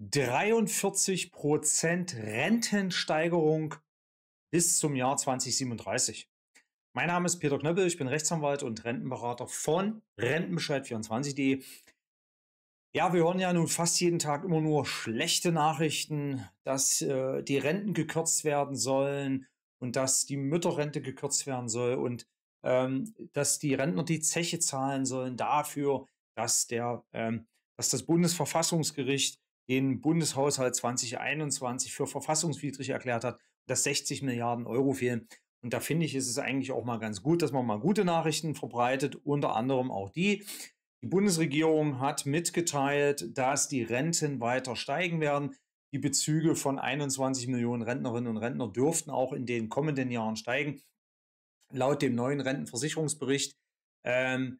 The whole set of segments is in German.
43 Rentensteigerung bis zum Jahr 2037. Mein Name ist Peter Knöppel, ich bin Rechtsanwalt und Rentenberater von Rentenbescheid24.de. Ja, wir hören ja nun fast jeden Tag immer nur schlechte Nachrichten, dass äh, die Renten gekürzt werden sollen und dass die Mütterrente gekürzt werden soll und ähm, dass die Rentner die Zeche zahlen sollen dafür, dass, der, ähm, dass das Bundesverfassungsgericht den Bundeshaushalt 2021 für verfassungswidrig erklärt hat, dass 60 Milliarden Euro fehlen. Und da finde ich, ist es eigentlich auch mal ganz gut, dass man mal gute Nachrichten verbreitet, unter anderem auch die. Die Bundesregierung hat mitgeteilt, dass die Renten weiter steigen werden. Die Bezüge von 21 Millionen Rentnerinnen und Rentner dürften auch in den kommenden Jahren steigen. Laut dem neuen Rentenversicherungsbericht ähm,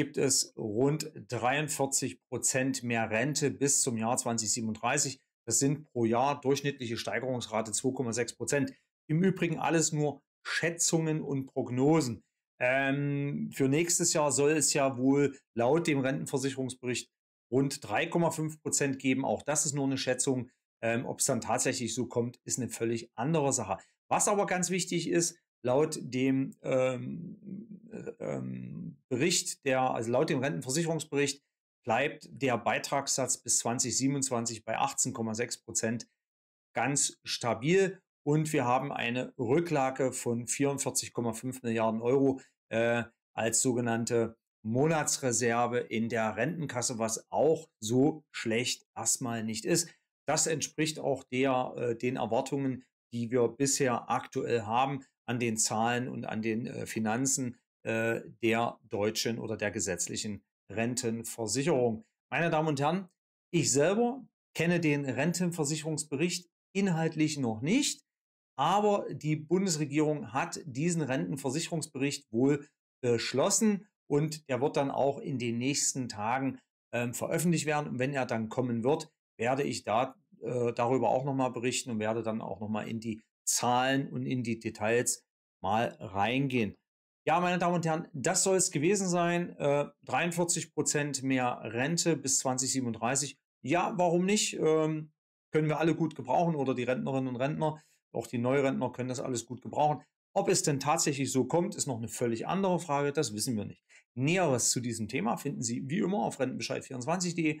gibt es rund 43 Prozent mehr Rente bis zum Jahr 2037. Das sind pro Jahr durchschnittliche Steigerungsrate 2,6 Prozent. Im Übrigen alles nur Schätzungen und Prognosen. Ähm, für nächstes Jahr soll es ja wohl laut dem Rentenversicherungsbericht rund 3,5 Prozent geben. Auch das ist nur eine Schätzung. Ähm, Ob es dann tatsächlich so kommt, ist eine völlig andere Sache. Was aber ganz wichtig ist, laut dem ähm, äh, ähm, Bericht der, also laut dem Rentenversicherungsbericht bleibt der Beitragssatz bis 2027 bei 18,6 Prozent ganz stabil und wir haben eine Rücklage von 44,5 Milliarden Euro äh, als sogenannte Monatsreserve in der Rentenkasse, was auch so schlecht erstmal nicht ist. Das entspricht auch der, äh, den Erwartungen, die wir bisher aktuell haben, an den Zahlen und an den äh, Finanzen äh, der deutschen oder der gesetzlichen Rentenversicherung. Meine Damen und Herren, ich selber kenne den Rentenversicherungsbericht inhaltlich noch nicht, aber die Bundesregierung hat diesen Rentenversicherungsbericht wohl beschlossen und er wird dann auch in den nächsten Tagen ähm, veröffentlicht werden. Und wenn er dann kommen wird, werde ich da äh, darüber auch nochmal berichten und werde dann auch nochmal in die Zahlen und in die Details mal reingehen. Ja, meine Damen und Herren, das soll es gewesen sein. Äh, 43 Prozent mehr Rente bis 2037. Ja, warum nicht? Ähm, können wir alle gut gebrauchen oder die Rentnerinnen und Rentner, auch die Neurentner können das alles gut gebrauchen. Ob es denn tatsächlich so kommt, ist noch eine völlig andere Frage, das wissen wir nicht. Näheres zu diesem Thema finden Sie wie immer auf rentenbescheid24.de.